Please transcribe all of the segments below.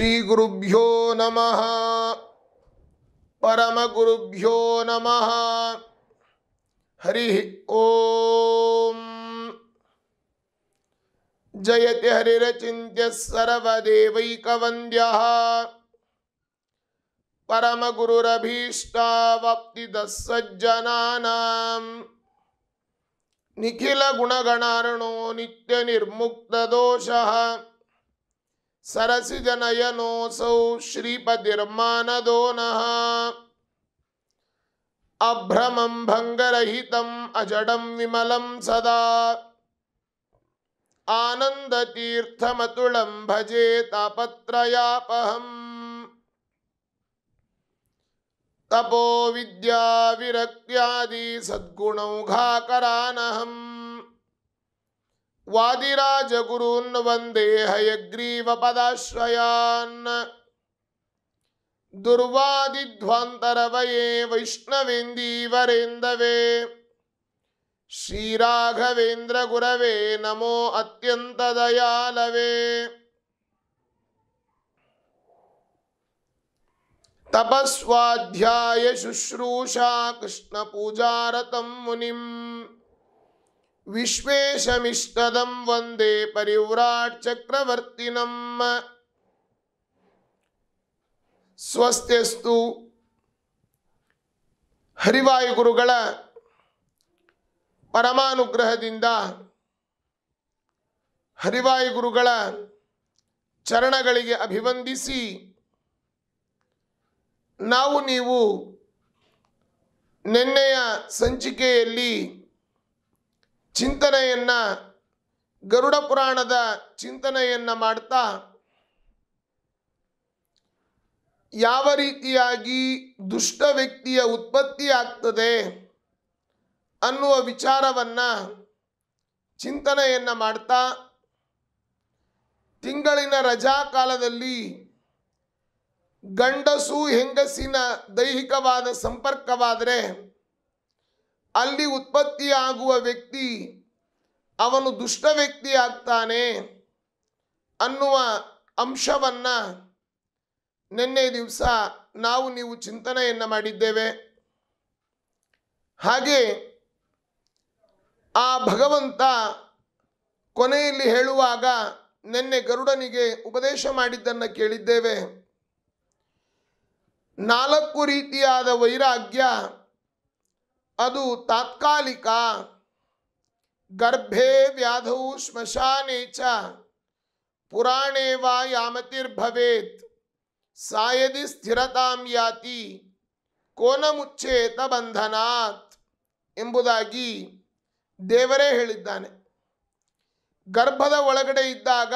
श्रीगुरुभ्यो नमः परमगुरुभ्यो नमः हरिः ॐ जयति हरिरचिन्त्यः सर्वदेवैकवन्द्यः परमगुरुरभीष्टावप्तिदः सज्जनानाम् निखिलगुणगणार्णो नित्यनिर्मुक्तदोषः सरसिजनयनोऽसौ श्रीपतिर्मानदो नः अभ्रमं भङ्गरहितम् अजडं विमलं सदा आनन्दतीर्थमतुलं भजे तापत्रयापहम् तपो विद्याविरक्त्यादि सद्गुणौघाकरानहम् वादिराजगुरून् वन्दे हयग्रीवपदाश्रयान् दुर्वादिध्वान्तरवये वैष्णवेन्दीवरेन्दवे श्रीराघवेन्द्रगुरवे नमो अत्यन्तदयालवे तपस्वाध्यायशुश्रूषा कृष्णपूजारतं मुनिम् ವಿಶ್ವೇಶಮಿಷ್ಟದಂ ವಂದೇ ಪರಿವ್ರಾಟ್ ಚಕ್ರವರ್ತಿನಂ ಸ್ವಸ್ತ್ಯಸ್ತು ಹರಿವಾಯುಗುರುಗಳ ಗುರುಗಳ ಪರಮಾನುಗ್ರಹದಿಂದ ಹರಿವಾಯುಗುರುಗಳ ಚರಣಗಳಿಗೆ ಅಭಿವಂದಿಸಿ ನಾವು ನೀವು ನಿನ್ನೆಯ ಸಂಚಿಕೆಯಲ್ಲಿ ಚಿಂತನೆಯನ್ನ ಗರುಡ ಪುರಾಣದ ಚಿಂತನೆಯನ್ನು ಮಾಡ್ತಾ ಯಾವ ರೀತಿಯಾಗಿ ದುಷ್ಟ ವ್ಯಕ್ತಿಯ ಉತ್ಪತ್ತಿ ಆಗ್ತದೆ ಅನ್ನುವ ವಿಚಾರವನ್ನು ಚಿಂತನೆಯನ್ನ ಮಾಡ್ತಾ ತಿಂಗಳಿನ ರಜಾ ಕಾಲದಲ್ಲಿ ಗಂಡಸು ಹೆಂಗಸಿನ ದೈಹಿಕವಾದ ಸಂಪರ್ಕವಾದರೆ ಅಲ್ಲಿ ಉತ್ಪತ್ತಿಯಾಗುವ ವ್ಯಕ್ತಿ ಅವನು ದುಷ್ಟ ವ್ಯಕ್ತಿ ಆಗ್ತಾನೆ ಅನ್ನುವ ಅಂಶವನ್ನು ನಿನ್ನೆ ದಿವಸ ನಾವು ನೀವು ಚಿಂತನೆಯನ್ನು ಮಾಡಿದ್ದೇವೆ ಹಾಗೆ ಆ ಭಗವಂತ ಕೊನೆಯಲ್ಲಿ ಹೇಳುವಾಗ ನಿನ್ನೆ ಗರುಡನಿಗೆ ಉಪದೇಶ ಮಾಡಿದ್ದನ್ನು ಕೇಳಿದ್ದೇವೆ ನಾಲ್ಕು ರೀತಿಯಾದ ವೈರಾಗ್ಯ अदु तात्कालिका गर्भे व्याधौ श्मशाने च पुराणे वा यामतिर्भवेत् सा यदि ಸ್ಥಿರತಾಂ ಯಾತಿ ಕೋನಮುಚ್ಚೇತ ಬಂಧನಾತ್ ಎಂಬುದಾಗಿ ದೇವರೇ ಹೇಳಿದ್ದಾನೆ ಗರ್ಭದ ಒಳಗಡೆ ಇದ್ದಾಗ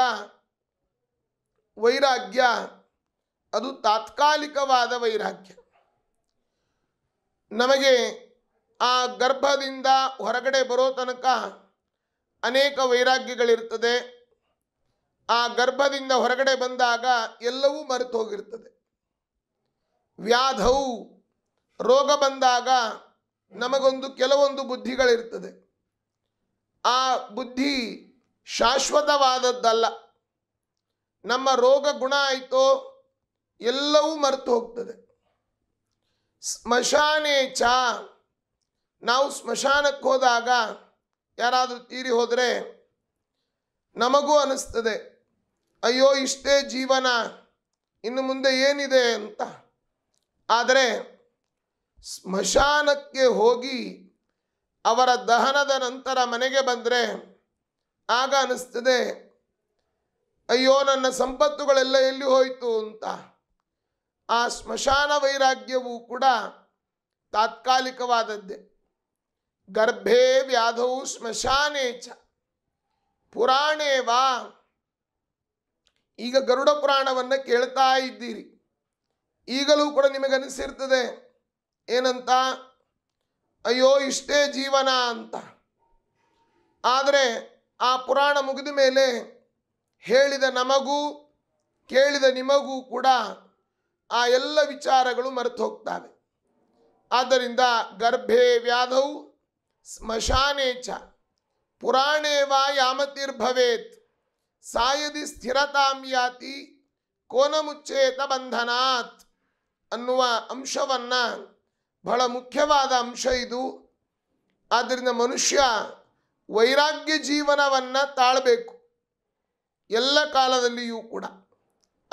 ವೈರಾಗ್ಯ ಅದು ತಾತ್ಕಾಲಿಕವಾದ ವೈರಾಗ್ಯ ನಮಗೆ ಆ ಗರ್ಭದಿಂದ ಹೊರಗಡೆ ಬರೋ ತನಕ ಅನೇಕ ವೈರಾಗ್ಯಗಳಿರ್ತದೆ ಆ ಗರ್ಭದಿಂದ ಹೊರಗಡೆ ಬಂದಾಗ ಎಲ್ಲವೂ ಮರೆತು ಹೋಗಿರ್ತದೆ ವ್ಯಾಧವು ರೋಗ ಬಂದಾಗ ನಮಗೊಂದು ಕೆಲವೊಂದು ಬುದ್ಧಿಗಳಿರ್ತದೆ ಆ ಬುದ್ಧಿ ಶಾಶ್ವತವಾದದ್ದಲ್ಲ ನಮ್ಮ ರೋಗ ಗುಣ ಆಯಿತೋ ಎಲ್ಲವೂ ಮರೆತು ಹೋಗ್ತದೆ ಸ್ಮಶಾನೇ ಚ ನಾವು ಸ್ಮಶಾನಕ್ಕೆ ಹೋದಾಗ ಯಾರಾದರೂ ತೀರಿ ಹೋದರೆ ನಮಗೂ ಅನಿಸ್ತದೆ ಅಯ್ಯೋ ಇಷ್ಟೇ ಜೀವನ ಇನ್ನು ಮುಂದೆ ಏನಿದೆ ಅಂತ ಆದರೆ ಸ್ಮಶಾನಕ್ಕೆ ಹೋಗಿ ಅವರ ದಹನದ ನಂತರ ಮನೆಗೆ ಬಂದರೆ ಆಗ ಅನಿಸ್ತದೆ ಅಯ್ಯೋ ನನ್ನ ಸಂಪತ್ತುಗಳೆಲ್ಲ ಎಲ್ಲಿ ಹೋಯಿತು ಅಂತ ಆ ಸ್ಮಶಾನ ವೈರಾಗ್ಯವು ಕೂಡ ತಾತ್ಕಾಲಿಕವಾದದ್ದೇ ಗರ್ಭೆ ವ್ಯಾಧೌ ಸ್ಮಶಾನೇಚ ಚ ಪುರಾಣೇ ಈಗ ಗರುಡ ಪುರಾಣವನ್ನು ಕೇಳ್ತಾ ಇದ್ದೀರಿ ಈಗಲೂ ಕೂಡ ನಿಮಗನಿಸಿರ್ತದೆ ಏನಂತ ಅಯ್ಯೋ ಇಷ್ಟೇ ಜೀವನ ಅಂತ ಆದರೆ ಆ ಪುರಾಣ ಮುಗಿದ ಮೇಲೆ ಹೇಳಿದ ನಮಗೂ ಕೇಳಿದ ನಿಮಗೂ ಕೂಡ ಆ ಎಲ್ಲ ವಿಚಾರಗಳು ಮರೆತು ಹೋಗ್ತವೆ ಆದ್ದರಿಂದ ಗರ್ಭೆ ವ್ಯಾಧವು ಸ್ಮಶಾನೇಚ ಪುರಾಣೇ ವಾ ಯಾಮತಿರ್ಭವೇತ್ ಸಾಯದಿ ಸ್ಥಿರತಾಂ ಯಾತಿ ಕೋನಮುಚ್ಚೇತ ಬಂಧನಾತ್ ಅನ್ನುವ ಅಂಶವನ್ನು ಬಹಳ ಮುಖ್ಯವಾದ ಅಂಶ ಇದು ಆದ್ದರಿಂದ ಮನುಷ್ಯ ವೈರಾಗ್ಯ ಜೀವನವನ್ನು ತಾಳಬೇಕು ಎಲ್ಲ ಕಾಲದಲ್ಲಿಯೂ ಕೂಡ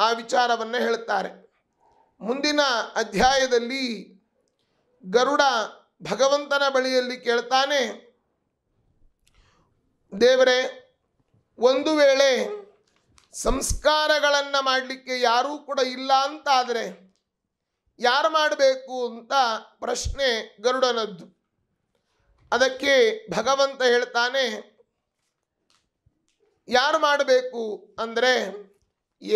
ಆ ವಿಚಾರವನ್ನು ಹೇಳ್ತಾರೆ ಮುಂದಿನ ಅಧ್ಯಾಯದಲ್ಲಿ ಗರುಡ ಭಗವಂತನ ಬಳಿಯಲ್ಲಿ ಕೇಳ್ತಾನೆ ದೇವರೇ ಒಂದು ವೇಳೆ ಸಂಸ್ಕಾರಗಳನ್ನು ಮಾಡಲಿಕ್ಕೆ ಯಾರೂ ಕೂಡ ಇಲ್ಲ ಅಂತಾದರೆ ಯಾರು ಮಾಡಬೇಕು ಅಂತ ಪ್ರಶ್ನೆ ಗರುಡನದ್ದು ಅದಕ್ಕೆ ಭಗವಂತ ಹೇಳ್ತಾನೆ ಯಾರು ಮಾಡಬೇಕು ಅಂದರೆ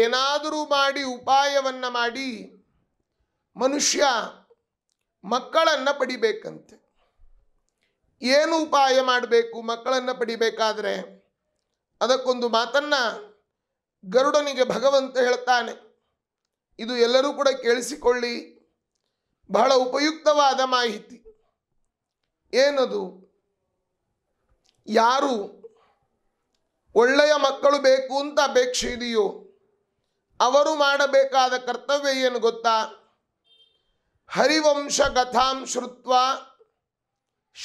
ಏನಾದರೂ ಮಾಡಿ ಉಪಾಯವನ್ನು ಮಾಡಿ ಮನುಷ್ಯ ಮಕ್ಕಳನ್ನು ಪಡಿಬೇಕಂತೆ ಏನು ಉಪಾಯ ಮಾಡಬೇಕು ಮಕ್ಕಳನ್ನು ಪಡಿಬೇಕಾದರೆ ಅದಕ್ಕೊಂದು ಮಾತನ್ನು ಗರುಡನಿಗೆ ಭಗವಂತ ಹೇಳ್ತಾನೆ ಇದು ಎಲ್ಲರೂ ಕೂಡ ಕೇಳಿಸಿಕೊಳ್ಳಿ ಬಹಳ ಉಪಯುಕ್ತವಾದ ಮಾಹಿತಿ ಏನದು ಯಾರು ಒಳ್ಳೆಯ ಮಕ್ಕಳು ಬೇಕು ಅಂತ ಅಪೇಕ್ಷೆ ಇದೆಯೋ ಅವರು ಮಾಡಬೇಕಾದ ಕರ್ತವ್ಯ ಏನು ಗೊತ್ತಾ हरिवंश कथां श्रुत्वा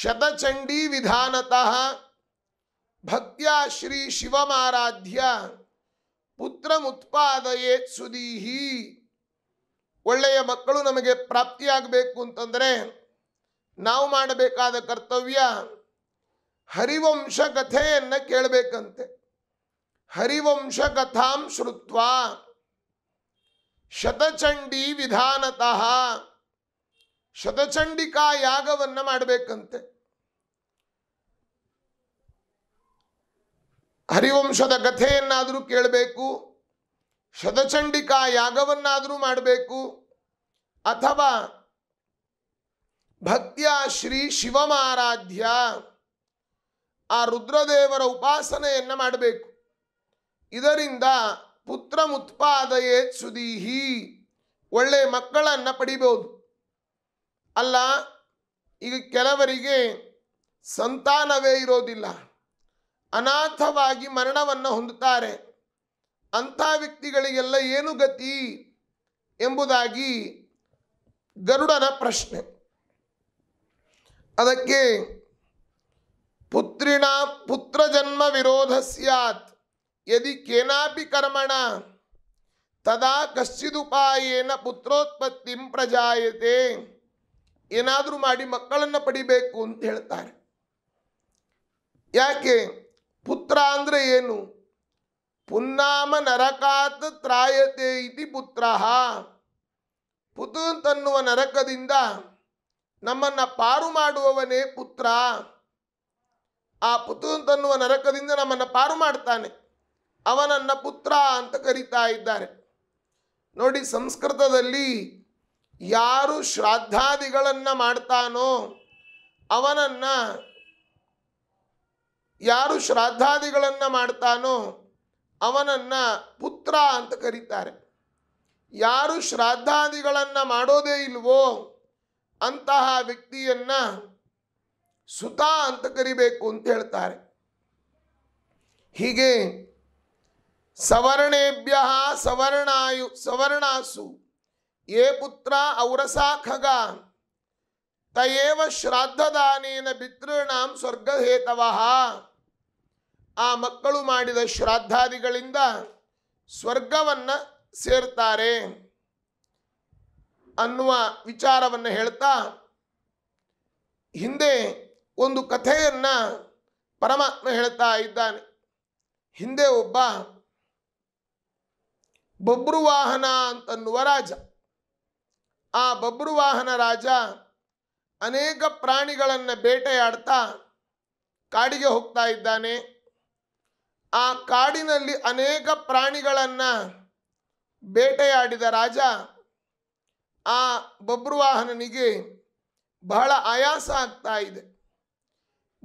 शतचंडी विधानतः भक्त्या श्री शिवमाराध्य ಪುತ್ರಮುತ್ಪಾದಯೇತ್ ಸುದೀಹಿ ಒಳ್ಳೆಯ ಮಕ್ಕಳು ನಮಗೆ ಪ್ರಾಪ್ತಿಯಾಗಬೇಕು ಅಂತಂದರೆ ನಾವು ಮಾಡಬೇಕಾದ ಕರ್ತವ್ಯ ಹರಿವಂಶ ಕಥೆಯನ್ನು ಕೇಳಬೇಕಂತೆ ಹರಿವಂಶ ಕಥಾಂ ಶೃತ್ವ ಶತಚಂಡಿ ವಿಧಾನತಃ ಶತಚಂಡಿಕಾ ಯಾಗವನ್ನು ಮಾಡಬೇಕಂತೆ ಹರಿವಂಶದ ಕಥೆಯನ್ನಾದರೂ ಕೇಳಬೇಕು ಶತಚಂಡಿಕಾ ಯಾಗವನ್ನಾದರೂ ಮಾಡಬೇಕು ಅಥವಾ ಭಕ್ತಿಯ ಶ್ರೀ ಶಿವಮಾರಾಧ್ಯ ಆ ರುದ್ರದೇವರ ಉಪಾಸನೆಯನ್ನ ಮಾಡಬೇಕು ಇದರಿಂದ ಪುತ್ರ ಮುತ್ಪಾದಯೇ ಸುದೀಹಿ ಒಳ್ಳೆ ಮಕ್ಕಳನ್ನು ಪಡಿಬೋದು ಅಲ್ಲ ಈಗ ಕೆಲವರಿಗೆ ಸಂತಾನವೇ ಇರೋದಿಲ್ಲ ಅನಾಥವಾಗಿ ಮರಣವನ್ನು ಹೊಂದುತ್ತಾರೆ ಅಂಥ ವ್ಯಕ್ತಿಗಳಿಗೆಲ್ಲ ಏನು ಗತಿ ಎಂಬುದಾಗಿ ಗರುಡನ ಪ್ರಶ್ನೆ ಅದಕ್ಕೆ ಪುತ್ರಿಣ ಪುತ್ರ ಜನ್ಮ ವಿರೋಧ ಸ್ಯಾತ್ ಯದಿ ಕೇನಾಪಿ ಕರ್ಮಣ ತದಾ ಕಶ್ಚಿದುಪಾಯೇನ ಪುತ್ರೋತ್ಪತ್ತಿಂ ಪ್ರಜಾಯತೆ ಏನಾದರೂ ಮಾಡಿ ಮಕ್ಕಳನ್ನು ಪಡಿಬೇಕು ಅಂತ ಹೇಳ್ತಾರೆ ಯಾಕೆ ಪುತ್ರ ಅಂದರೆ ಏನು ಪುನ್ನಾಮ ನರಕಾತ್ ತ್ರಾಯತೆ ಇತಿ ಪುತ್ರ ಪುತ್ರಂತನ್ನುವ ತನ್ನುವ ನರಕದಿಂದ ನಮ್ಮನ್ನು ಪಾರು ಮಾಡುವವನೇ ಪುತ್ರ ಆ ಪುತ್ರಂತನ್ನುವ ನರಕದಿಂದ ನಮ್ಮನ್ನು ಪಾರು ಮಾಡ್ತಾನೆ ಅವನನ್ನು ಪುತ್ರ ಅಂತ ಕರೀತಾ ಇದ್ದಾರೆ ನೋಡಿ ಸಂಸ್ಕೃತದಲ್ಲಿ ಯಾರು ಶ್ರಾದ್ದಾದಿಗಳನ್ನು ಮಾಡ್ತಾನೋ ಅವನನ್ನು ಯಾರು ಶ್ರಾದ್ದಾದಿಗಳನ್ನು ಮಾಡ್ತಾನೋ ಅವನನ್ನು ಪುತ್ರ ಅಂತ ಕರೀತಾರೆ ಯಾರು ಶ್ರಾದ್ದಾದಿಗಳನ್ನು ಮಾಡೋದೇ ಇಲ್ವೋ ಅಂತಹ ವ್ಯಕ್ತಿಯನ್ನು ಸುತ ಅಂತ ಕರಿಬೇಕು ಅಂತ ಹೇಳ್ತಾರೆ ಹೀಗೆ ಸವರ್ಣೇಭ್ಯ ಸವರ್ಣಾಯು ಸವರ್ಣಾಸು ಏ ಪುತ್ರ ಔರಸಾ ಖಗ ತಯೇವ ಶ್ರಾದ್ದಾನೇನ ಪಿತೃಣಾಂ ಸ್ವರ್ಗಹೇತವ ಆ ಮಕ್ಕಳು ಮಾಡಿದ ಶ್ರಾದ್ದಾದಿಗಳಿಂದ ಸ್ವರ್ಗವನ್ನು ಸೇರ್ತಾರೆ ಅನ್ನುವ ವಿಚಾರವನ್ನು ಹೇಳ್ತಾ ಹಿಂದೆ ಒಂದು ಕಥೆಯನ್ನು ಪರಮಾತ್ಮ ಹೇಳ್ತಾ ಇದ್ದಾನೆ ಹಿಂದೆ ಒಬ್ಬ ಬೊಬ್ರು ವಾಹನ ಅಂತನ್ನುವ ರಾಜ ಆ ಬಬ್ರುವಾಹನ ರಾಜ ಅನೇಕ ಪ್ರಾಣಿಗಳನ್ನು ಬೇಟೆಯಾಡ್ತಾ ಕಾಡಿಗೆ ಹೋಗ್ತಾ ಇದ್ದಾನೆ ಆ ಕಾಡಿನಲ್ಲಿ ಅನೇಕ ಪ್ರಾಣಿಗಳನ್ನು ಬೇಟೆಯಾಡಿದ ರಾಜ ಆ ಬಬ್ರುವಾಹನನಿಗೆ ಬಹಳ ಆಯಾಸ ಆಗ್ತಾ ಇದೆ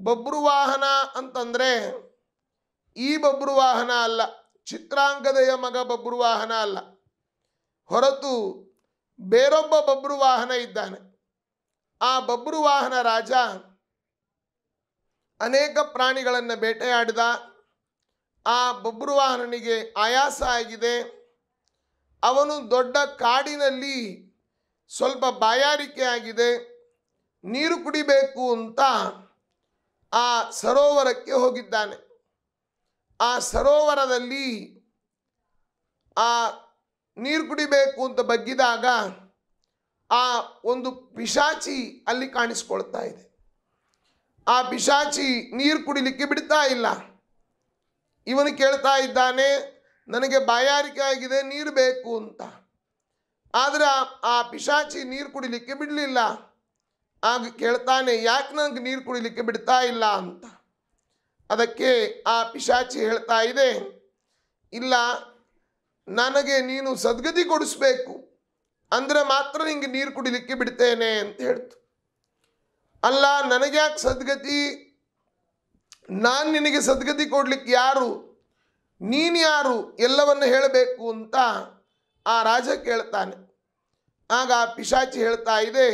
ಬಬ್ರುವಾಹನ ಅಂತಂದರೆ ಈ ಬಬ್ರುವಾಹನ ಅಲ್ಲ ಚಿತ್ರಾಂಗದೆಯ ಮಗ ಬಬ್ರುವಾಹನ ಅಲ್ಲ ಹೊರತು ಬೇರೊಬ್ಬ ಬಬ್ರು ವಾಹನ ಇದ್ದಾನೆ ಆ ಬಬ್ರು ವಾಹನ ರಾಜ ಅನೇಕ ಪ್ರಾಣಿಗಳನ್ನು ಬೇಟೆಯಾಡಿದ ಆ ಬಬ್ರು ವಾಹನನಿಗೆ ಆಯಾಸ ಆಗಿದೆ ಅವನು ದೊಡ್ಡ ಕಾಡಿನಲ್ಲಿ ಸ್ವಲ್ಪ ಬಾಯಾರಿಕೆ ಆಗಿದೆ ನೀರು ಕುಡಿಬೇಕು ಅಂತ ಆ ಸರೋವರಕ್ಕೆ ಹೋಗಿದ್ದಾನೆ ಆ ಸರೋವರದಲ್ಲಿ ಆ ನೀರು ಕುಡಿಬೇಕು ಅಂತ ಬಗ್ಗಿದಾಗ ಆ ಒಂದು ಪಿಶಾಚಿ ಅಲ್ಲಿ ಕಾಣಿಸ್ಕೊಳ್ತಾ ಇದೆ ಆ ಪಿಶಾಚಿ ನೀರು ಕುಡಿಲಿಕ್ಕೆ ಬಿಡ್ತಾ ಇಲ್ಲ ಇವನು ಕೇಳ್ತಾ ಇದ್ದಾನೆ ನನಗೆ ಬಾಯಾರಿಕೆ ಆಗಿದೆ ನೀರು ಬೇಕು ಅಂತ ಆದರೆ ಆ ಪಿಶಾಚಿ ನೀರು ಕುಡಿಲಿಕ್ಕೆ ಬಿಡಲಿಲ್ಲ ಆಗ ಕೇಳ್ತಾನೆ ಯಾಕೆ ನನಗೆ ನೀರು ಕುಡಿಲಿಕ್ಕೆ ಬಿಡ್ತಾ ಇಲ್ಲ ಅಂತ ಅದಕ್ಕೆ ಆ ಪಿಶಾಚಿ ಹೇಳ್ತಾ ಇದೆ ಇಲ್ಲ ನನಗೆ ನೀನು ಸದ್ಗತಿ ಕೊಡಿಸ್ಬೇಕು ಅಂದರೆ ಮಾತ್ರ ನಿಂಗೆ ನೀರು ಕುಡಿಲಿಕ್ಕೆ ಬಿಡ್ತೇನೆ ಅಂತ ಹೇಳ್ತು ಅಲ್ಲ ನನಗೆ ಯಾಕೆ ಸದ್ಗತಿ ನಾನು ನಿನಗೆ ಸದ್ಗತಿ ಕೊಡ್ಲಿಕ್ಕೆ ಯಾರು ನೀನು ಯಾರು ಎಲ್ಲವನ್ನು ಹೇಳಬೇಕು ಅಂತ ಆ ರಾಜ ಕೇಳ್ತಾನೆ ಆಗ ಪಿಶಾಚಿ ಹೇಳ್ತಾ ಇದೆ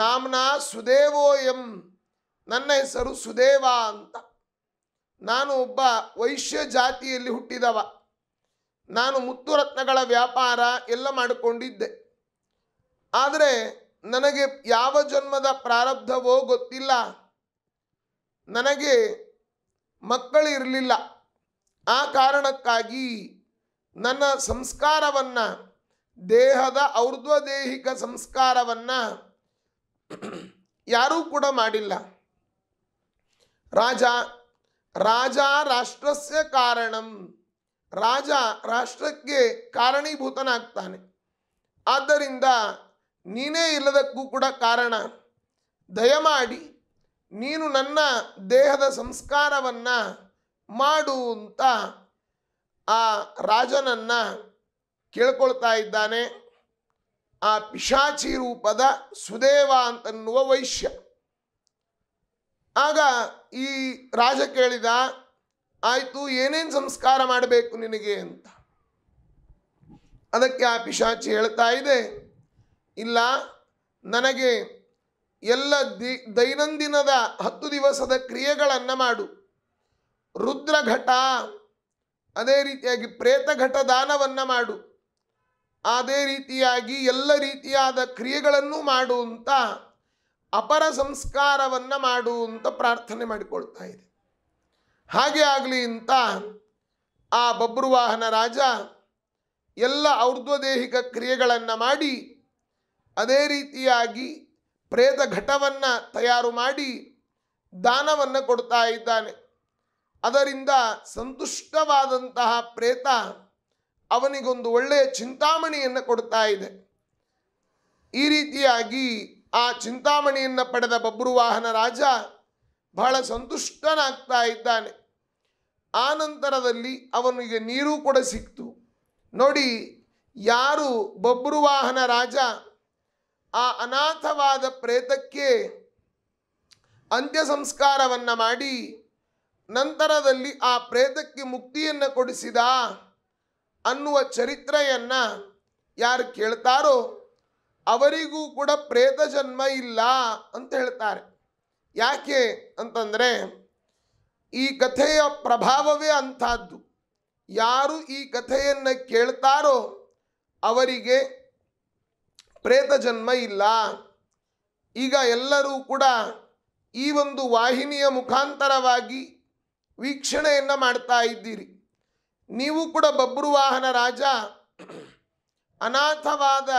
ನಾಮ್ನಾ ಸುದೇವೋ ಎಂ ನನ್ನ ಹೆಸರು ಸುದೇವ ಅಂತ ನಾನು ಒಬ್ಬ ವೈಶ್ಯ ಜಾತಿಯಲ್ಲಿ ಹುಟ್ಟಿದವ ನಾನು ಮುತ್ತುರತ್ನಗಳ ವ್ಯಾಪಾರ ಎಲ್ಲ ಮಾಡಿಕೊಂಡಿದ್ದೆ ಆದರೆ ನನಗೆ ಯಾವ ಜನ್ಮದ ಪ್ರಾರಬ್ಧವೋ ಗೊತ್ತಿಲ್ಲ ನನಗೆ ಮಕ್ಕಳಿರಲಿಲ್ಲ ಆ ಕಾರಣಕ್ಕಾಗಿ ನನ್ನ ಸಂಸ್ಕಾರವನ್ನು ದೇಹದ ದೇಹಿಕ ಸಂಸ್ಕಾರವನ್ನು ಯಾರೂ ಕೂಡ ಮಾಡಿಲ್ಲ ರಾಜ ರಾಜ ರಾಷ್ಟ್ರಸ್ಯ ಕಾರಣಂ ರಾಜ ರಾಷ್ಟ್ರಕ್ಕೆ ಕಾರಣೀಭೂತನಾಗ್ತಾನೆ ಆದ್ದರಿಂದ ನೀನೇ ಇಲ್ಲದಕ್ಕೂ ಕೂಡ ಕಾರಣ ದಯಮಾಡಿ ನೀನು ನನ್ನ ದೇಹದ ಸಂಸ್ಕಾರವನ್ನು ಮಾಡು ಅಂತ ಆ ರಾಜನನ್ನು ಕೇಳ್ಕೊಳ್ತಾ ಇದ್ದಾನೆ ಆ ಪಿಶಾಚಿ ರೂಪದ ಸುದೇವ ಅಂತನ್ನುವ ವೈಶ್ಯ ಆಗ ಈ ರಾಜ ಕೇಳಿದ ಆಯಿತು ಏನೇನು ಸಂಸ್ಕಾರ ಮಾಡಬೇಕು ನಿನಗೆ ಅಂತ ಅದಕ್ಕೆ ಆ ಪಿಶಾಚಿ ಹೇಳ್ತಾ ಇದೆ ಇಲ್ಲ ನನಗೆ ಎಲ್ಲ ದಿ ದೈನಂದಿನದ ಹತ್ತು ದಿವಸದ ಕ್ರಿಯೆಗಳನ್ನು ಮಾಡು ರುದ್ರಘಟ ಅದೇ ರೀತಿಯಾಗಿ ಘಟ ದಾನವನ್ನು ಮಾಡು ಅದೇ ರೀತಿಯಾಗಿ ಎಲ್ಲ ರೀತಿಯಾದ ಕ್ರಿಯೆಗಳನ್ನು ಮಾಡು ಅಂತ ಅಪರ ಸಂಸ್ಕಾರವನ್ನು ಮಾಡು ಅಂತ ಪ್ರಾರ್ಥನೆ ಮಾಡಿಕೊಳ್ತಾ ಇದೆ ಹಾಗೆ ಆಗಲಿ ಅಂತ ಆ ಬಬ್ರುವಾಹನ ರಾಜ ಎಲ್ಲ ಔರ್ಧ್ವದೇಹಿಕ ಕ್ರಿಯೆಗಳನ್ನು ಮಾಡಿ ಅದೇ ರೀತಿಯಾಗಿ ಪ್ರೇತ ಘಟವನ್ನು ತಯಾರು ಮಾಡಿ ದಾನವನ್ನು ಕೊಡ್ತಾ ಇದ್ದಾನೆ ಅದರಿಂದ ಸಂತುಷ್ಟವಾದಂತಹ ಪ್ರೇತ ಅವನಿಗೊಂದು ಒಳ್ಳೆಯ ಚಿಂತಾಮಣಿಯನ್ನು ಕೊಡ್ತಾ ಇದೆ ಈ ರೀತಿಯಾಗಿ ಆ ಚಿಂತಾಮಣಿಯನ್ನು ಪಡೆದ ಬಬ್ರುವಾಹನ ರಾಜ ಬಹಳ ಸಂತುಷ್ಟನಾಗ್ತಾ ಇದ್ದಾನೆ ಆ ನಂತರದಲ್ಲಿ ಅವನಿಗೆ ನೀರು ಕೂಡ ಸಿಕ್ತು ನೋಡಿ ಯಾರು ಬಬ್ರುವಾಹನ ರಾಜ ಆ ಅನಾಥವಾದ ಪ್ರೇತಕ್ಕೆ ಅಂತ್ಯ ಸಂಸ್ಕಾರವನ್ನು ಮಾಡಿ ನಂತರದಲ್ಲಿ ಆ ಪ್ರೇತಕ್ಕೆ ಮುಕ್ತಿಯನ್ನು ಕೊಡಿಸಿದ ಅನ್ನುವ ಚರಿತ್ರೆಯನ್ನು ಯಾರು ಕೇಳ್ತಾರೋ ಅವರಿಗೂ ಕೂಡ ಪ್ರೇತ ಜನ್ಮ ಇಲ್ಲ ಅಂತ ಹೇಳ್ತಾರೆ ಯಾಕೆ ಅಂತಂದರೆ ಈ ಕಥೆಯ ಪ್ರಭಾವವೇ ಅಂಥದ್ದು ಯಾರು ಈ ಕಥೆಯನ್ನು ಕೇಳ್ತಾರೋ ಅವರಿಗೆ ಪ್ರೇತ ಜನ್ಮ ಇಲ್ಲ ಈಗ ಎಲ್ಲರೂ ಕೂಡ ಈ ಒಂದು ವಾಹಿನಿಯ ಮುಖಾಂತರವಾಗಿ ವೀಕ್ಷಣೆಯನ್ನು ಮಾಡ್ತಾ ಇದ್ದೀರಿ ನೀವು ಕೂಡ ಬಬ್ರುವಾಹನ ರಾಜ ಅನಾಥವಾದ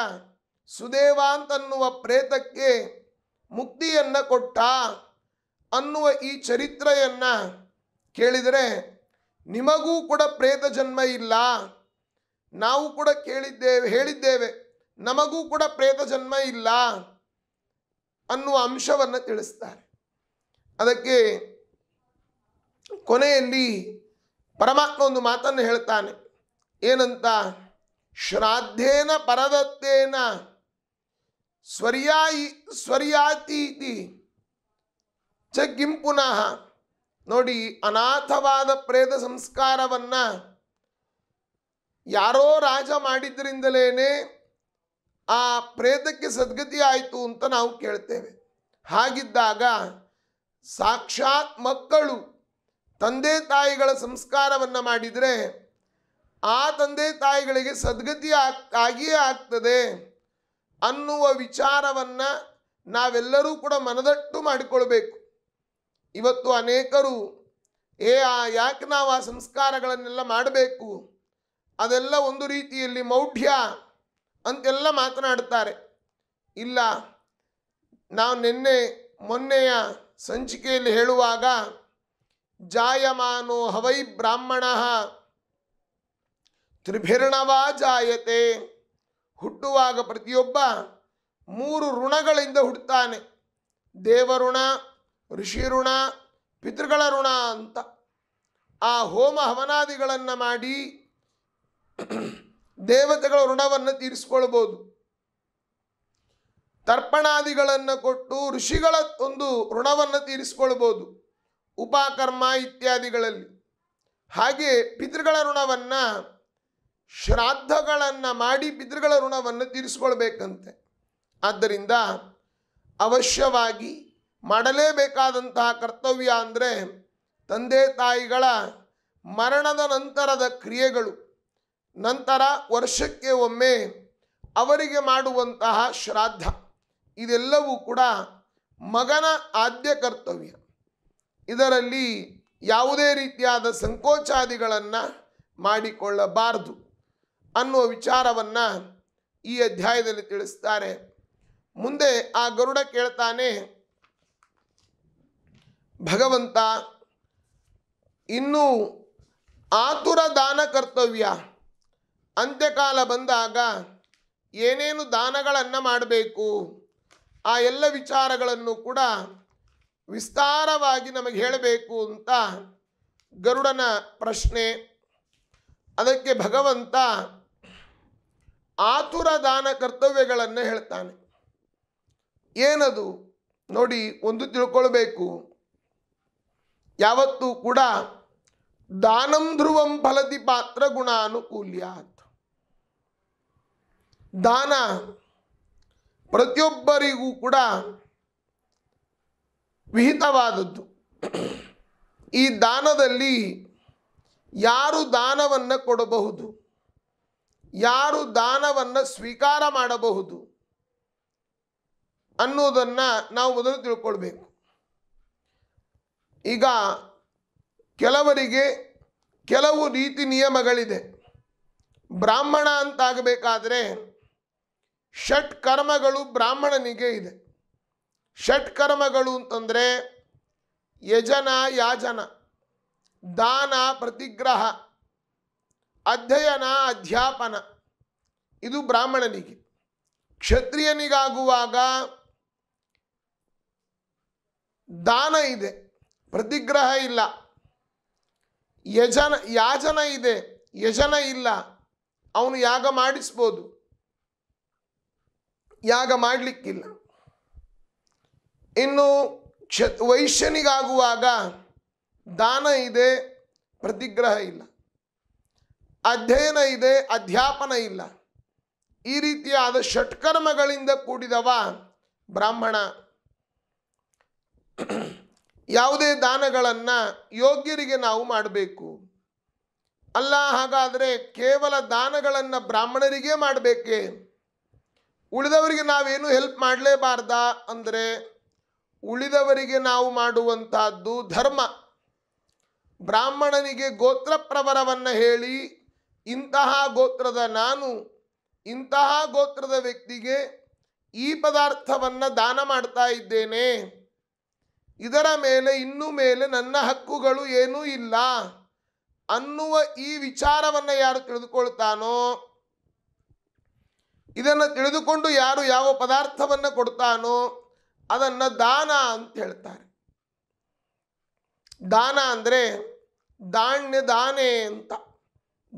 ಸುದೇವ ಅಂತನ್ನುವ ಪ್ರೇತಕ್ಕೆ ಮುಕ್ತಿಯನ್ನು ಕೊಟ್ಟ ಅನ್ನುವ ಈ ಚರಿತ್ರೆಯನ್ನು ಕೇಳಿದರೆ ನಿಮಗೂ ಕೂಡ ಪ್ರೇತ ಜನ್ಮ ಇಲ್ಲ ನಾವು ಕೂಡ ಕೇಳಿದ್ದೇವೆ ಹೇಳಿದ್ದೇವೆ ನಮಗೂ ಕೂಡ ಪ್ರೇತ ಜನ್ಮ ಇಲ್ಲ ಅನ್ನುವ ಅಂಶವನ್ನು ತಿಳಿಸ್ತಾರೆ ಅದಕ್ಕೆ ಕೊನೆಯಲ್ಲಿ ಪರಮಾತ್ಮ ಒಂದು ಮಾತನ್ನು ಹೇಳ್ತಾನೆ ಏನಂತ ಶ್ರಾದ್ದೇನ ಪರದತ್ತೇನ ಸ್ವರ್ಯಾಯಿ ಸ್ವರ್ಯಾತೀತಿ ಚ ನೋಡಿ ಅನಾಥವಾದ ಪ್ರೇತ ಸಂಸ್ಕಾರವನ್ನು ಯಾರೋ ರಾಜ ಮಾಡಿದ್ರಿಂದಲೇ ಆ ಪ್ರೇತಕ್ಕೆ ಸದ್ಗತಿ ಆಯಿತು ಅಂತ ನಾವು ಕೇಳ್ತೇವೆ ಹಾಗಿದ್ದಾಗ ಸಾಕ್ಷಾತ್ ಮಕ್ಕಳು ತಂದೆ ತಾಯಿಗಳ ಸಂಸ್ಕಾರವನ್ನು ಮಾಡಿದರೆ ಆ ತಂದೆ ತಾಯಿಗಳಿಗೆ ಸದ್ಗತಿ ಆಗ್ ಆಗಿಯೇ ಆಗ್ತದೆ ಅನ್ನುವ ವಿಚಾರವನ್ನು ನಾವೆಲ್ಲರೂ ಕೂಡ ಮನದಟ್ಟು ಮಾಡಿಕೊಳ್ಬೇಕು ಇವತ್ತು ಅನೇಕರು ಏ ಆ ಯಾಕೆ ನಾವು ಆ ಸಂಸ್ಕಾರಗಳನ್ನೆಲ್ಲ ಮಾಡಬೇಕು ಅದೆಲ್ಲ ಒಂದು ರೀತಿಯಲ್ಲಿ ಮೌಢ್ಯ ಅಂತೆಲ್ಲ ಮಾತನಾಡುತ್ತಾರೆ ಇಲ್ಲ ನಾವು ನಿನ್ನೆ ಮೊನ್ನೆಯ ಸಂಚಿಕೆಯಲ್ಲಿ ಹೇಳುವಾಗ ಜಾಯಮಾನೋ ಹವೈ ಬ್ರಾಹ್ಮಣ ತ್ರಿಭಿರ್ಣವಾ ಜಾಯತೆ ಹುಟ್ಟುವಾಗ ಪ್ರತಿಯೊಬ್ಬ ಮೂರು ಋಣಗಳಿಂದ ಹುಟ್ಟುತ್ತಾನೆ ದೇವಋಣ ಋಷಿ ಋಣ ಪಿತೃಗಳ ಋಣ ಅಂತ ಆ ಹೋಮ ಹವನಾದಿಗಳನ್ನು ಮಾಡಿ ದೇವತೆಗಳ ಋಣವನ್ನು ತೀರಿಸ್ಕೊಳ್ಬೋದು ತರ್ಪಣಾದಿಗಳನ್ನು ಕೊಟ್ಟು ಋಷಿಗಳ ಒಂದು ಋಣವನ್ನು ತೀರಿಸ್ಕೊಳ್ಬೋದು ಉಪಕರ್ಮ ಇತ್ಯಾದಿಗಳಲ್ಲಿ ಹಾಗೆ ಪಿತೃಗಳ ಋಣವನ್ನು ಶ್ರಾದ್ದಗಳನ್ನು ಮಾಡಿ ಪಿತೃಗಳ ಋಣವನ್ನು ತೀರಿಸ್ಕೊಳ್ಬೇಕಂತೆ ಆದ್ದರಿಂದ ಅವಶ್ಯವಾಗಿ ಮಾಡಲೇಬೇಕಾದಂತಹ ಕರ್ತವ್ಯ ಅಂದರೆ ತಂದೆ ತಾಯಿಗಳ ಮರಣದ ನಂತರದ ಕ್ರಿಯೆಗಳು ನಂತರ ವರ್ಷಕ್ಕೆ ಒಮ್ಮೆ ಅವರಿಗೆ ಮಾಡುವಂತಹ ಶ್ರಾದ್ದ ಇದೆಲ್ಲವೂ ಕೂಡ ಮಗನ ಆದ್ಯ ಕರ್ತವ್ಯ ಇದರಲ್ಲಿ ಯಾವುದೇ ರೀತಿಯಾದ ಸಂಕೋಚಾದಿಗಳನ್ನು ಮಾಡಿಕೊಳ್ಳಬಾರದು ಅನ್ನುವ ವಿಚಾರವನ್ನು ಈ ಅಧ್ಯಾಯದಲ್ಲಿ ತಿಳಿಸ್ತಾರೆ ಮುಂದೆ ಆ ಗರುಡ ಕೇಳ್ತಾನೆ ಭಗವಂತ ಇನ್ನೂ ಆತುರ ದಾನ ಕರ್ತವ್ಯ ಅಂತ್ಯಕಾಲ ಬಂದಾಗ ಏನೇನು ದಾನಗಳನ್ನು ಮಾಡಬೇಕು ಆ ಎಲ್ಲ ವಿಚಾರಗಳನ್ನು ಕೂಡ ವಿಸ್ತಾರವಾಗಿ ನಮಗೆ ಹೇಳಬೇಕು ಅಂತ ಗರುಡನ ಪ್ರಶ್ನೆ ಅದಕ್ಕೆ ಭಗವಂತ ಆತುರ ದಾನ ಕರ್ತವ್ಯಗಳನ್ನು ಹೇಳ್ತಾನೆ ಏನದು ನೋಡಿ ಒಂದು ತಿಳ್ಕೊಳ್ಬೇಕು ಯಾವತ್ತೂ ಕೂಡ ದಾನಂ ಧ್ರುವಂ ಫಲತಿ ಪಾತ್ರ ಗುಣಾನುಕೂಲ್ಯಾತ್ ದಾನ ಪ್ರತಿಯೊಬ್ಬರಿಗೂ ಕೂಡ ವಿಹಿತವಾದದ್ದು ಈ ದಾನದಲ್ಲಿ ಯಾರು ದಾನವನ್ನು ಕೊಡಬಹುದು ಯಾರು ದಾನವನ್ನು ಸ್ವೀಕಾರ ಮಾಡಬಹುದು ಅನ್ನೋದನ್ನು ನಾವು ಮೊದಲು ತಿಳ್ಕೊಳ್ಬೇಕು ಈಗ ಕೆಲವರಿಗೆ ಕೆಲವು ರೀತಿ ನಿಯಮಗಳಿದೆ ಬ್ರಾಹ್ಮಣ ಅಂತಾಗಬೇಕಾದರೆ ಷಟ್ ಕರ್ಮಗಳು ಬ್ರಾಹ್ಮಣನಿಗೆ ಇದೆ ಷಟ್ ಕರ್ಮಗಳು ಅಂತಂದರೆ ಯಜನ ಯಾಜನ ದಾನ ಪ್ರತಿಗ್ರಹ ಅಧ್ಯಯನ ಅಧ್ಯಾಪನ ಇದು ಬ್ರಾಹ್ಮಣನಿಗೆ ಕ್ಷತ್ರಿಯನಿಗಾಗುವಾಗ ದಾನ ಇದೆ ಪ್ರತಿಗ್ರಹ ಇಲ್ಲ ಯಜನ ಯಾಜನ ಇದೆ ಯಜನ ಇಲ್ಲ ಅವನು ಯಾಗ ಮಾಡಿಸ್ಬೋದು ಯಾಗ ಮಾಡಲಿಕ್ಕಿಲ್ಲ ಇನ್ನು ಕ್ಷ ವೈಶ್ಯನಿಗಾಗುವಾಗ ದಾನ ಇದೆ ಪ್ರತಿಗ್ರಹ ಇಲ್ಲ ಅಧ್ಯಯನ ಇದೆ ಅಧ್ಯಾಪನ ಇಲ್ಲ ಈ ರೀತಿಯಾದ ಷಟ್ಕರ್ಮಗಳಿಂದ ಕೂಡಿದವ ಬ್ರಾಹ್ಮಣ ಯಾವುದೇ ದಾನಗಳನ್ನು ಯೋಗ್ಯರಿಗೆ ನಾವು ಮಾಡಬೇಕು ಅಲ್ಲ ಹಾಗಾದರೆ ಕೇವಲ ದಾನಗಳನ್ನು ಬ್ರಾಹ್ಮಣರಿಗೆ ಮಾಡಬೇಕೇ ಉಳಿದವರಿಗೆ ನಾವೇನು ಹೆಲ್ಪ್ ಮಾಡಲೇಬಾರ್ದ ಅಂದರೆ ಉಳಿದವರಿಗೆ ನಾವು ಮಾಡುವಂತಹದ್ದು ಧರ್ಮ ಬ್ರಾಹ್ಮಣನಿಗೆ ಗೋತ್ರ ಪ್ರವರವನ್ನು ಹೇಳಿ ಇಂತಹ ಗೋತ್ರದ ನಾನು ಇಂತಹ ಗೋತ್ರದ ವ್ಯಕ್ತಿಗೆ ಈ ಪದಾರ್ಥವನ್ನು ದಾನ ಮಾಡ್ತಾ ಇದ್ದೇನೆ ಇದರ ಮೇಲೆ ಇನ್ನು ಮೇಲೆ ನನ್ನ ಹಕ್ಕುಗಳು ಏನೂ ಇಲ್ಲ ಅನ್ನುವ ಈ ವಿಚಾರವನ್ನು ಯಾರು ತಿಳಿದುಕೊಳ್ತಾನೋ ಇದನ್ನು ತಿಳಿದುಕೊಂಡು ಯಾರು ಯಾವ ಪದಾರ್ಥವನ್ನು ಕೊಡ್ತಾನೋ ಅದನ್ನು ದಾನ ಅಂತ ಹೇಳ್ತಾರೆ ದಾನ ಅಂದರೆ ದಾಣ್ಯ ದಾನೆ ಅಂತ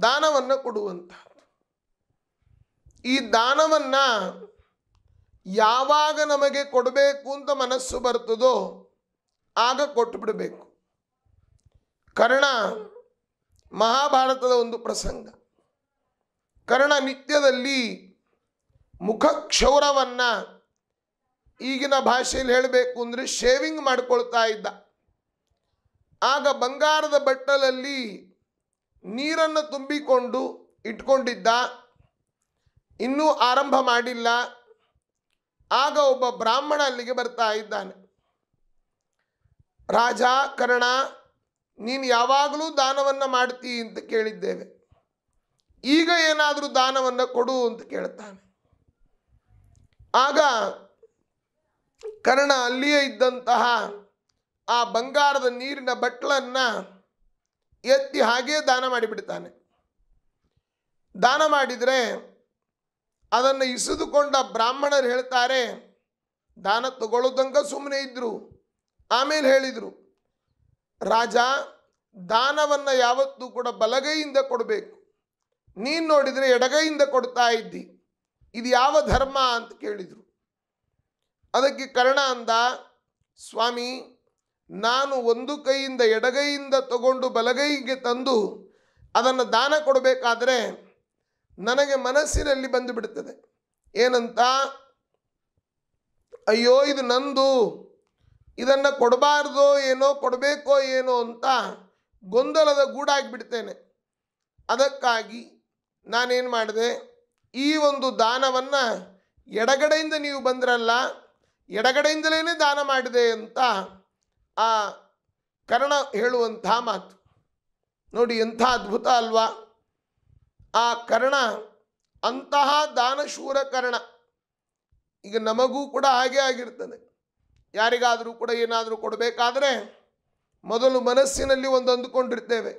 ದಾನವನ್ನು ಕೊಡುವಂಥದ್ದು ಈ ದಾನವನ್ನು ಯಾವಾಗ ನಮಗೆ ಕೊಡಬೇಕು ಅಂತ ಮನಸ್ಸು ಬರ್ತದೋ ಆಗ ಕೊಟ್ಟು ಬಿಡಬೇಕು ಕರ್ಣ ಮಹಾಭಾರತದ ಒಂದು ಪ್ರಸಂಗ ಕರ್ಣ ನಿತ್ಯದಲ್ಲಿ ಮುಖಕ್ಷೌರವನ್ನು ಈಗಿನ ಭಾಷೆಯಲ್ಲಿ ಹೇಳಬೇಕು ಅಂದರೆ ಶೇವಿಂಗ್ ಮಾಡಿಕೊಳ್ತಾ ಇದ್ದ ಆಗ ಬಂಗಾರದ ಬಟ್ಟಲಲ್ಲಿ ನೀರನ್ನು ತುಂಬಿಕೊಂಡು ಇಟ್ಕೊಂಡಿದ್ದ ಇನ್ನೂ ಆರಂಭ ಮಾಡಿಲ್ಲ ಆಗ ಒಬ್ಬ ಬ್ರಾಹ್ಮಣ ಅಲ್ಲಿಗೆ ಬರ್ತಾ ಇದ್ದಾನೆ ರಾಜ ಕರ್ಣ ನೀನು ಯಾವಾಗಲೂ ದಾನವನ್ನು ಮಾಡ್ತೀ ಅಂತ ಕೇಳಿದ್ದೇವೆ ಈಗ ಏನಾದರೂ ದಾನವನ್ನು ಕೊಡು ಅಂತ ಕೇಳ್ತಾನೆ ಆಗ ಕರ್ಣ ಅಲ್ಲಿಯೇ ಇದ್ದಂತಹ ಆ ಬಂಗಾರದ ನೀರಿನ ಬಟ್ಲನ್ನು ಎತ್ತಿ ಹಾಗೇ ದಾನ ಮಾಡಿಬಿಡ್ತಾನೆ ದಾನ ಮಾಡಿದರೆ ಅದನ್ನು ಇಸಿದುಕೊಂಡ ಬ್ರಾಹ್ಮಣರು ಹೇಳ್ತಾರೆ ದಾನ ತಗೊಳ್ಳೋದಂಗ ಸುಮ್ಮನೆ ಇದ್ದರು ಆಮೇಲೆ ಹೇಳಿದರು ರಾಜ ದಾನವನ್ನು ಯಾವತ್ತೂ ಕೂಡ ಬಲಗೈಯಿಂದ ಕೊಡಬೇಕು ನೀನು ನೋಡಿದರೆ ಎಡಗೈಯಿಂದ ಕೊಡ್ತಾ ಇದ್ದಿ ಇದು ಯಾವ ಧರ್ಮ ಅಂತ ಕೇಳಿದರು ಅದಕ್ಕೆ ಕರ್ಣ ಅಂದ ಸ್ವಾಮಿ ನಾನು ಒಂದು ಕೈಯಿಂದ ಎಡಗೈಯಿಂದ ತಗೊಂಡು ಬಲಗೈಗೆ ತಂದು ಅದನ್ನು ದಾನ ಕೊಡಬೇಕಾದ್ರೆ ನನಗೆ ಮನಸ್ಸಿನಲ್ಲಿ ಬಂದು ಏನಂತ ಅಯ್ಯೋ ಇದು ನಂದು ಇದನ್ನು ಕೊಡಬಾರ್ದೋ ಏನೋ ಕೊಡಬೇಕೋ ಏನೋ ಅಂತ ಗೊಂದಲದ ಗೂಡಾಗಿಬಿಡ್ತೇನೆ ಅದಕ್ಕಾಗಿ ನಾನೇನು ಮಾಡಿದೆ ಈ ಒಂದು ದಾನವನ್ನು ಎಡಗಡೆಯಿಂದ ನೀವು ಬಂದ್ರಲ್ಲ ಎಡಗಡೆಯಿಂದಲೇ ದಾನ ಮಾಡಿದೆ ಅಂತ ಆ ಕರ್ಣ ಹೇಳುವಂಥ ಮಾತು ನೋಡಿ ಎಂಥ ಅದ್ಭುತ ಅಲ್ವಾ ಆ ಕರ್ಣ ಅಂತಹ ದಾನಶೂರ ಕರ್ಣ ಈಗ ನಮಗೂ ಕೂಡ ಹಾಗೆ ಆಗಿರ್ತದೆ ಯಾರಿಗಾದರೂ ಕೂಡ ಏನಾದರೂ ಕೊಡಬೇಕಾದ್ರೆ ಮೊದಲು ಮನಸ್ಸಿನಲ್ಲಿ ಒಂದು ಅಂದುಕೊಂಡಿರ್ತೇವೆ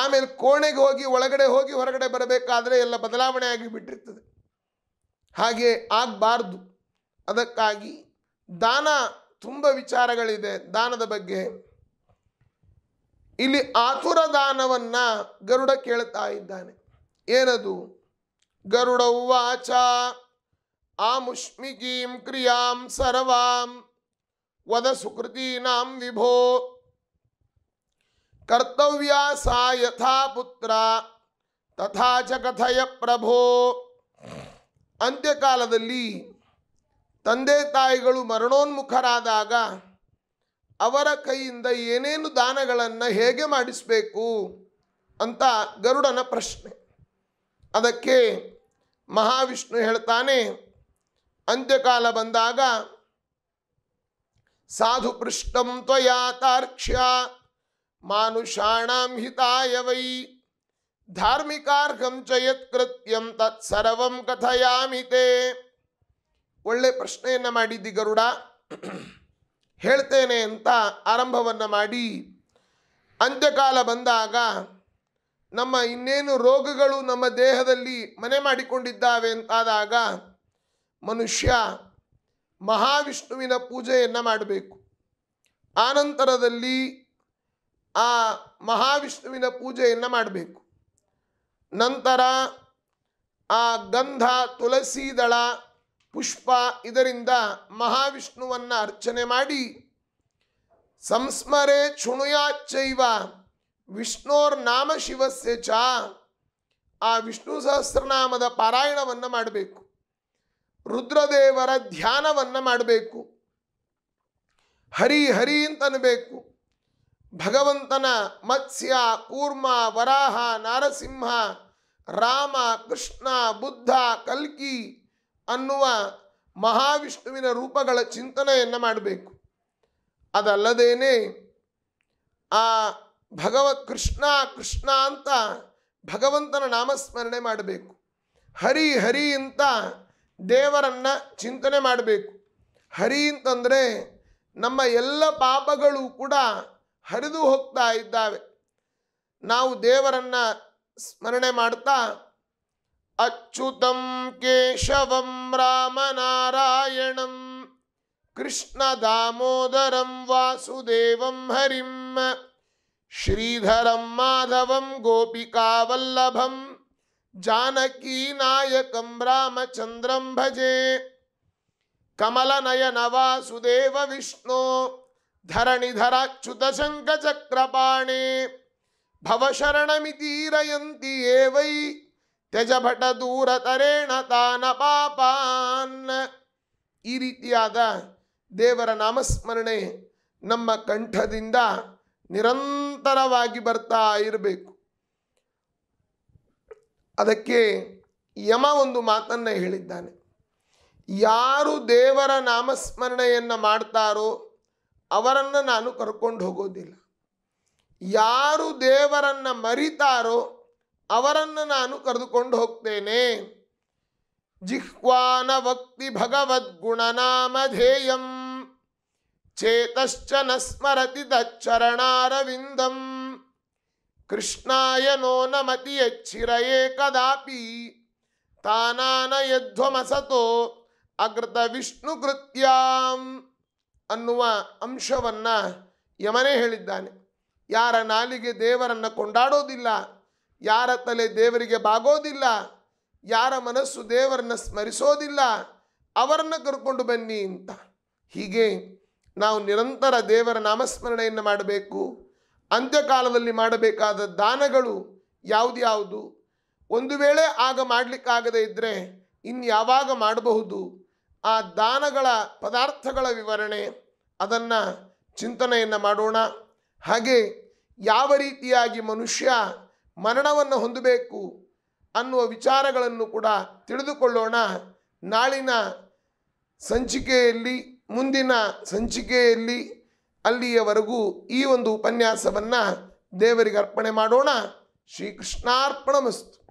ಆಮೇಲೆ ಕೋಣೆಗೆ ಹೋಗಿ ಒಳಗಡೆ ಹೋಗಿ ಹೊರಗಡೆ ಬರಬೇಕಾದರೆ ಎಲ್ಲ ಬದಲಾವಣೆ ಆಗಿ ಬಿಟ್ಟಿರ್ತದೆ ಹಾಗೆ ಆಗಬಾರ್ದು ಅದಕ್ಕಾಗಿ ದಾನ ತುಂಬ ವಿಚಾರಗಳಿದೆ ದಾನದ ಬಗ್ಗೆ ಇಲ್ಲಿ ಆತುರ ದಾನವನ್ನು ಗರುಡ ಕೇಳ್ತಾ ಇದ್ದಾನೆ ಏನದು ಉವಾಚ ಆ ಮುಷ್ಮಿಗೀಂ ಕ್ರಿಯಾಂ ಸರ್ವಾಂ ವದ ಸುಕೃತೀನಾಂ ವಿಭೋ ಕರ್ತವ್ಯ ಸಾ ಯಥಾ ಪುತ್ರ ತಥಾ ಚ ಕಥಯ ಪ್ರಭೋ ಅಂತ್ಯಕಾಲದಲ್ಲಿ ತಂದೆ ತಾಯಿಗಳು ಮರಣೋನ್ಮುಖರಾದಾಗ ಅವರ ಕೈಯಿಂದ ಏನೇನು ದಾನಗಳನ್ನು ಹೇಗೆ ಮಾಡಿಸಬೇಕು ಅಂತ ಗರುಡನ ಪ್ರಶ್ನೆ ಅದಕ್ಕೆ ಮಹಾವಿಷ್ಣು ಹೇಳ್ತಾನೆ ಅಂತ್ಯಕಾಲ ಬಂದಾಗ ಸಾಧು ಪೃಷ್ಟಂ ತ್ವಯಾ ತಾರ್ಕ್ಷ್ಯ ಮಾನುಷಾಣಾಂ ಹಿತಾಯ ವೈ ಧಾರ್ಮಿಕಾರ್ಹಂ ಚ ಯತ್ಕೃತ್ಯಂ ತತ್ಸರ್ವಂ ಕಥಯಾಮಿತೆ ಒಳ್ಳೆ ಪ್ರಶ್ನೆಯನ್ನು ಮಾಡಿದ್ದಿ ಗರುಡ ಹೇಳ್ತೇನೆ ಅಂತ ಆರಂಭವನ್ನು ಮಾಡಿ ಅಂತ್ಯಕಾಲ ಬಂದಾಗ ನಮ್ಮ ಇನ್ನೇನು ರೋಗಗಳು ನಮ್ಮ ದೇಹದಲ್ಲಿ ಮನೆ ಮಾಡಿಕೊಂಡಿದ್ದಾವೆ ಅಂತಾದಾಗ ಮನುಷ್ಯ ಮಹಾವಿಷ್ಣುವಿನ ಪೂಜೆಯನ್ನು ಮಾಡಬೇಕು ಆನಂತರದಲ್ಲಿ ಆ ಮಹಾವಿಷ್ಣುವಿನ ಪೂಜೆಯನ್ನು ಮಾಡಬೇಕು ನಂತರ ಆ ಗಂಧ ತುಳಸಿ ದಳ ಪುಷ್ಪ ಇದರಿಂದ ಮಹಾವಿಷ್ಣುವನ್ನು ಅರ್ಚನೆ ಮಾಡಿ ಸಂಸ್ಮರೆ ಚುಣುಯಾಚ್ಚೈವ ವಿಷ್ಣೋರ್ ನಾಮ ಶಿವಸ್ಯ ಚ ಆ ವಿಷ್ಣು ಸಹಸ್ರನಾಮದ ಪಾರಾಯಣವನ್ನು ಮಾಡಬೇಕು ರುದ್ರದೇವರ ಧ್ಯಾನವನ್ನು ಮಾಡಬೇಕು ಹರಿ ಹರಿ ಅಂತನಬೇಕು ಭಗವಂತನ ಮತ್ಸ್ಯ ಕೂರ್ಮ ವರಾಹ ನಾರಸಿಂಹ ರಾಮ ಕೃಷ್ಣ ಬುದ್ಧ ಕಲ್ಕಿ ಅನ್ನುವ ಮಹಾವಿಷ್ಣುವಿನ ರೂಪಗಳ ಚಿಂತನೆಯನ್ನು ಮಾಡಬೇಕು ಅದಲ್ಲದೇನೆ ಆ ಭಗವ ಕೃಷ್ಣ ಕೃಷ್ಣ ಅಂತ ಭಗವಂತನ ನಾಮಸ್ಮರಣೆ ಮಾಡಬೇಕು ಹರಿ ಹರಿ ಅಂತ ದೇವರನ್ನು ಚಿಂತನೆ ಮಾಡಬೇಕು ಹರಿ ಅಂತಂದರೆ ನಮ್ಮ ಎಲ್ಲ ಪಾಪಗಳು ಕೂಡ ಹರಿದು ಹೋಗ್ತಾ ಇದ್ದಾವೆ ನಾವು ದೇವರನ್ನು ಸ್ಮರಣೆ ಮಾಡ್ತಾ ಅಚ್ಯುತಂ ಕೇಶವಂ ರಾಮನಾರಾಯಣಂ ಕೃಷ್ಣ ದಾಮೋದರಂ ವಾಸುದೇವಂ ಹರಿಂ ಶ್ರೀಧರಂ ಮಾಧವಂ ಗೋಪಿಕಾವಲ್ಲಭಂ जानकी नायक रामचंद्रम भजे कमल नयन वासुदेव विष्णु धरणिधराच्युत शंख चक्रपाणे भवशरणीरयती त्यज भट दूर तरण तान पापा देवर नामस्मरणे नम कंठद निरंतर बर्ता इरबेकु ಅದಕ್ಕೆ ಯಮ ಒಂದು ಮಾತನ್ನು ಹೇಳಿದ್ದಾನೆ ಯಾರು ದೇವರ ನಾಮಸ್ಮರಣೆಯನ್ನು ಮಾಡ್ತಾರೋ ಅವರನ್ನು ನಾನು ಕರ್ಕೊಂಡು ಹೋಗೋದಿಲ್ಲ ಯಾರು ದೇವರನ್ನು ಮರಿತಾರೋ ಅವರನ್ನು ನಾನು ಕರೆದುಕೊಂಡು ಹೋಗ್ತೇನೆ ಜಿಹ್ವಾನ ಭಕ್ತಿ ಭಗವದ್ಗುಣನಾಮಧೇಯಂ ಚೇತಶ್ಚ ನ ಸ್ಮರತಿ ದಚ್ಚರಣಾರವಿಂದಂ ಕೃಷ್ಣಾಯ ನೋ ನ ಮತಿಯಚ್ಛಿರಯೇ ಕದಾಪಿ ತಾನಾನಯಧ್ವಮಸತೋ ಅಗೃತ ವಿಷ್ಣು ಕೃತ್ಯಾಂ ಅನ್ನುವ ಅಂಶವನ್ನು ಯಮನೆ ಹೇಳಿದ್ದಾನೆ ಯಾರ ನಾಲಿಗೆ ದೇವರನ್ನು ಕೊಂಡಾಡೋದಿಲ್ಲ ಯಾರ ತಲೆ ದೇವರಿಗೆ ಬಾಗೋದಿಲ್ಲ ಯಾರ ಮನಸ್ಸು ದೇವರನ್ನು ಸ್ಮರಿಸೋದಿಲ್ಲ ಅವರನ್ನು ಕರ್ಕೊಂಡು ಬನ್ನಿ ಅಂತ ಹೀಗೆ ನಾವು ನಿರಂತರ ದೇವರ ನಾಮಸ್ಮರಣೆಯನ್ನು ಮಾಡಬೇಕು ಅಂತ್ಯಕಾಲದಲ್ಲಿ ಮಾಡಬೇಕಾದ ದಾನಗಳು ಯಾವುದ್ಯಾವುದು ಒಂದು ವೇಳೆ ಆಗ ಮಾಡಲಿಕ್ಕಾಗದೇ ಇದ್ದರೆ ಇನ್ಯಾವಾಗ ಮಾಡಬಹುದು ಆ ದಾನಗಳ ಪದಾರ್ಥಗಳ ವಿವರಣೆ ಅದನ್ನು ಚಿಂತನೆಯನ್ನು ಮಾಡೋಣ ಹಾಗೆ ಯಾವ ರೀತಿಯಾಗಿ ಮನುಷ್ಯ ಮರಣವನ್ನು ಹೊಂದಬೇಕು ಅನ್ನುವ ವಿಚಾರಗಳನ್ನು ಕೂಡ ತಿಳಿದುಕೊಳ್ಳೋಣ ನಾಳಿನ ಸಂಚಿಕೆಯಲ್ಲಿ ಮುಂದಿನ ಸಂಚಿಕೆಯಲ್ಲಿ ಅಲ್ಲಿಯವರೆಗೂ ಈ ಒಂದು ಉಪನ್ಯಾಸವನ್ನು ದೇವರಿಗೆ ಅರ್ಪಣೆ ಮಾಡೋಣ ಶ್ರೀಕೃಷ್ಣಾರ್ಪಣ ಮಸ್ತು